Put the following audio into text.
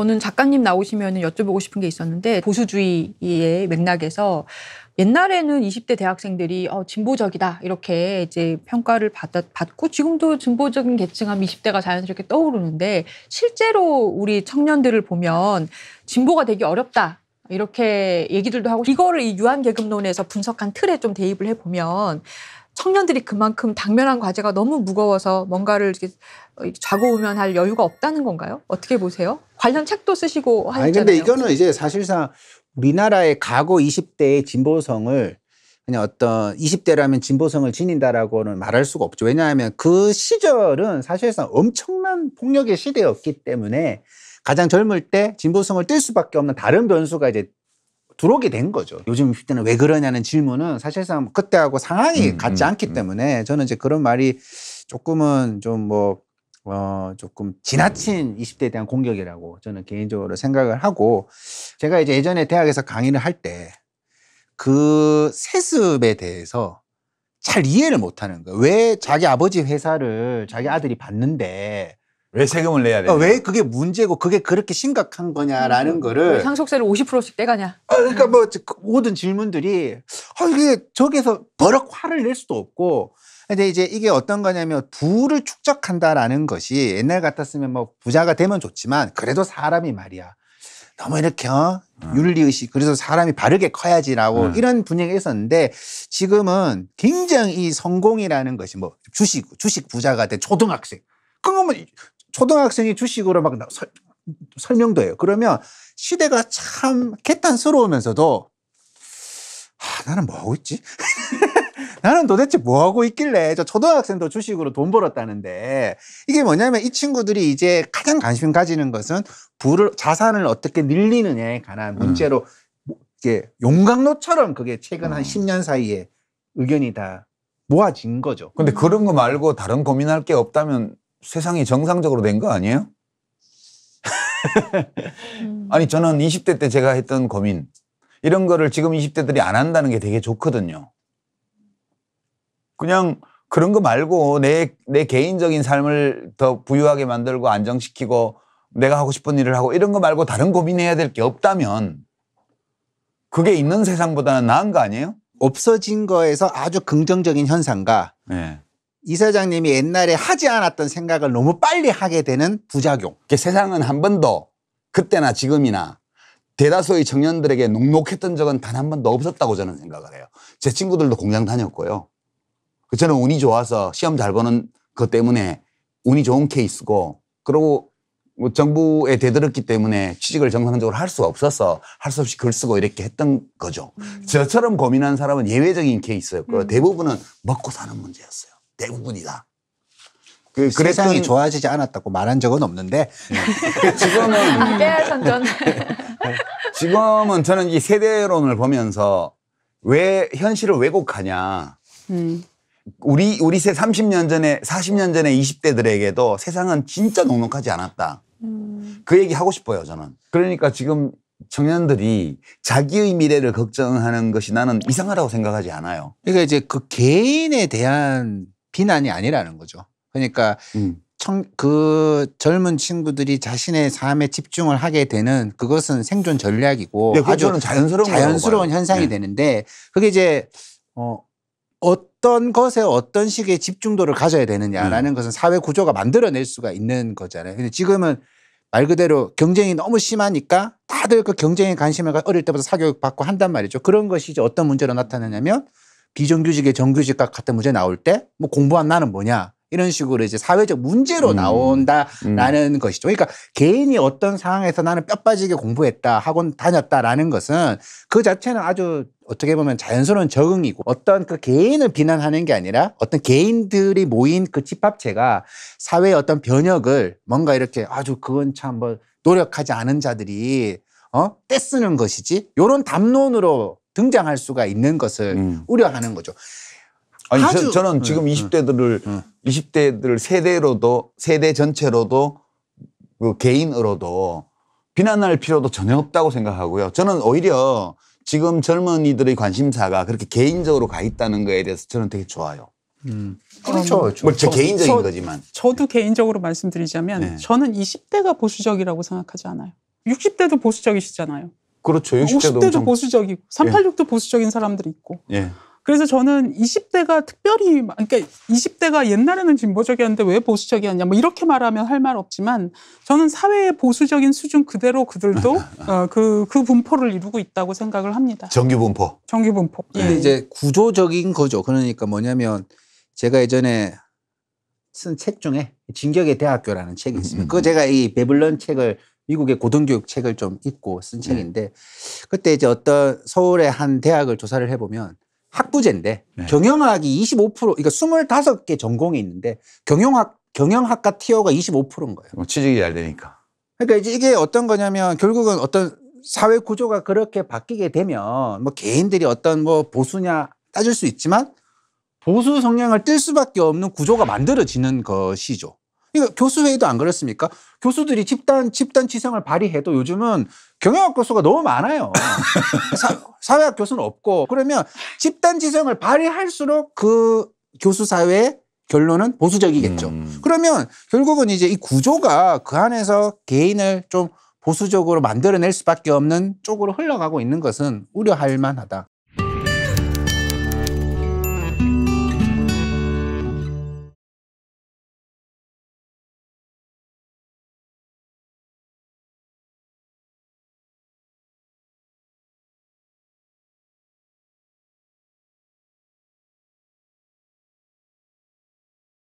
저는 작가님 나오시면 여쭤보고 싶은 게 있었는데 보수주의의 맥락에서 옛날에는 20대 대학생들이 어, 진보적이다 이렇게 이제 평가를 받았 받고 지금도 진보적인 계층하면 20대가 자연스럽게 떠오르는데 실제로 우리 청년들을 보면 진보가 되기 어렵다 이렇게 얘기들도 하고 이거를 이 유한계급론에서 분석한 틀에 좀 대입을 해보면 청년들이 그만큼 당면한 과제가 너무 무거워서 뭔가를 어, 좌고우면할 여유가 없다는 건가요? 어떻게 보세요? 관련 책도 쓰시고 하셨잖아요. 아니 근데 이거는 이제 사실상 우리나라의 과거 20대의 진보성을 그냥 어떤 20대라면 진보성을 지닌다라고는 말할 수가 없죠. 왜냐하면 그 시절은 사실상 엄청난 폭력의 시대였기 때문에 가장 젊을 때 진보성을 띨 수밖에 없는 다른 변수가 이제 들어오게 된 거죠. 요즘 20대는 왜 그러냐는 질문은 사실상 그때하고 상황이 음, 같지 음, 않기 음. 때문에 저는 이제 그런 말이 조금은 좀 뭐, 어, 조금 지나친 20대에 대한 공격이라고 저는 개인적으로 생각을 하고 제가 이제 예전에 대학에서 강의를 할 때 그 세습에 대해서 잘 이해를 못 하는 거예요. 왜 자기 아버지 회사를 자기 아들이 봤는데 왜 세금을 내야 돼? 그러니까 왜 그게 문제고 그게 그렇게 심각한 거냐라는 음, 거를 상속세를 50%씩 떼가냐? 아, 그러니까 뭐 그 모든 질문들이 아, 이게 저기서 버럭 화를 낼 수도 없고 근데 이제 이게 어떤 거냐면 부를 축적한다라는 것이 옛날 같았으면 뭐 부자가 되면 좋지만 그래도 사람이 말이야 너무 이렇게 어? 음. 윤리의식 그래서 사람이 바르게 커야지라고 음. 이런 분위기 있었는데 지금은 굉장히 성공이라는 것이 뭐 주식 주식 부자가 된 초등학생 그러면 초등학생이 주식으로 막 서, 설명도 해요. 그러면 시대가 참 개탄스러우면서도 아, 나는 뭐 하고 있지? 나는 도대체 뭐 하고 있길래 저 초등학생도 주식으로 돈 벌었다는데 이게 뭐냐면 이 친구들이 이제 가장 관심 가지는 것은 부를 자산을 어떻게 늘리느냐에 관한 음. 문제로 음. 이게 용광로처럼 그게 최근 음. 한 10년 사이에 의견이 다 모아진 거죠. 근데 그런 거 말고 다른 고민할 게 없다면 세상이 정상적으로 된 거 아니에요? 음. 아니 저는 20대 때 제가 했던 고민 이런 거를 지금 20대들이 안 한다는 게 되게 좋거든요. 그냥 그런 거 말고 내, 내 개인적인 삶을 더 부유하게 만들고 안정시키고 내가 하고 싶은 일을 하고 이런 거 말고 다른 고민해야 될 게 없다면 그게 있는 세상보다는 나은 거 아니에요? 없어진 거에서 아주 긍정적인 현상과 네. 이사장님이 옛날에 하지 않았던 생각을 너무 빨리 하게 되는 부작용. 세상은 한 번도 그때나 지금이나 대다수의 청년들에게 녹록했던 적은 단 한 번도 없었다고 저는 생각을 해요. 제 친구들도 공장 다녔고요. 그 저는 운이 좋아서 시험 잘 보는 것 때문에 운이 좋은 케이스고 그리고 뭐 정부에 대들었기 때문에 취직을 정상적으로 할 수가 없어서 할 수 없이 글 쓰고 이렇게 했던 거죠. 음. 저처럼 고민한 사람은 예외적인 케이스였고 음. 대부분은 먹고 사는 문제였어요. 대부분이다. 그, 그랬 세상이 좋아지지 않았다고 말한 적은 없는데 네. 지금은 아, 지금은 저는 이 세대론을 보면서 왜 현실을 왜곡하냐. 음. 우리 우리 세 30년 전에 40년 전에 20대들에게도 세상은 진짜 녹록하지 않았다. 음. 그 얘기 하고 싶어요 저는. 그러니까 지금 청년들이 자기의 미래를 걱정하는 것이 나는 이상하다고 생각하지 않아요. 그러니까 이제 그 개인에 대한 비난이 아니라는 거죠. 그러니까 음. 청, 그 젊은 친구들이 자신의 삶에 집중을 하게 되는 그것은 생존 전략이고 네, 아주 자연스러운, 자연스러운 현상이 네. 되는데 그게 이제 어, 어떤 것에 어떤 식의 집중도를 가져야 되느냐라는 음. 것은 사회 구조가 만들어낼 수가 있는 거잖아요. 근데 지금은 말 그대로 경쟁이 너무 심하니까 다들 그 경쟁에 관심을 가 어릴 때부터 사교육 받고 한단 말이죠. 그런 것이 이제 어떤 문제로 나타나냐면 비정규직의 정규직과 같은 문제 나올 때 뭐 공부한 나는 뭐냐 이런 식으로 이제 사회적 문제로 음. 나온다라는 음. 것이죠. 그러니까 개인이 어떤 상황에서 나는 뼈 빠지게 공부했다, 학원 다녔다라는 것은 그 자체는 아주 어떻게 보면 자연스러운 적응이고 어떤 그 개인을 비난하는 게 아니라 어떤 개인들이 모인 그 집합체가 사회의 어떤 변혁을 뭔가 이렇게 아주 그건 참 뭐 노력하지 않은 자들이 어? 떼쓰는 것이지 요런 담론으로 등장할 수가 있는 것을 음. 우려하는 거죠. 아니 아 저, 는 음, 지금 음, 20대들을 음. 20대들 세대로도 세대 전체로도 그 개인으로도 비난할 필요도 전혀 없다고 생각하고요. 저는 오히려 지금 젊은이들의 관심사가 그렇게 개인적으로 가 있다는 거에 대해서 저는 되게 좋아요. 음. 그렇죠. 어, 뭐, 저, 개인적인 저, 거지만. 저도 개인적으로 말씀드리자면 네. 저는 20대가 보수적이라고 생각하지 않아요. 60대도 보수적이시잖아요. 그렇죠. 60대도, 뭐 50대도 보수적이고 386도 예. 보수적인 사람들이 있고. 예. 그래서 저는 20대가 특별히 그러니까 20대가 옛날에는 진보적이었는데 왜 보수적이었냐 뭐 이렇게 말하면 할 말 없지만 저는 사회의 보수적인 수준 그대로 그들도 그그 어, 그 분포를 이루고 있다고 생각을 합니다. 정규 분포. 정규 분포. 근데 예. 이제 구조적인 거죠. 그러니까 뭐냐면 제가 예전에 쓴 책 중에 진격의 대학교라는 책이 있습니다. 음. 음 그거 음. 제가 이 베블런 책을 미국의 고등교육 책을 좀 읽고 쓴 네. 책인데 그때 이제 어떤 서울의 한 대학을 조사를 해보면 학부제인데 네. 경영학이 25% 그러니까 25개 전공이 있는데 경영학 경영학과 티어가 25%인 거예요. 뭐 취직이 잘 되니까. 그러니까 이제 이게 어떤 거냐면 결국은 어떤 사회 구조가 그렇게 바뀌게 되면 뭐 개인들이 어떤 뭐 보수냐 따질 수 있지만 보수 성향을 띨 수밖에 없는 구조가 만들어지는 것이죠. 이거 그러니까 교수회의도 안 그렇습니까? 교수들이 집단 집단 지성을 발휘해도 요즘은 경영학 교수가 너무 많아요. 사, 회학 교수는 없고 그러면 집단 지성을 발휘할수록 그 교수 사회의 결론은 보수적이겠죠. 음. 그러면 결국은 이제 이 구조가 그 안에서 개인을 좀 보수적으로 만들어낼 수밖에 없는 쪽으로 흘러가고 있는 것은 우려할 만하다.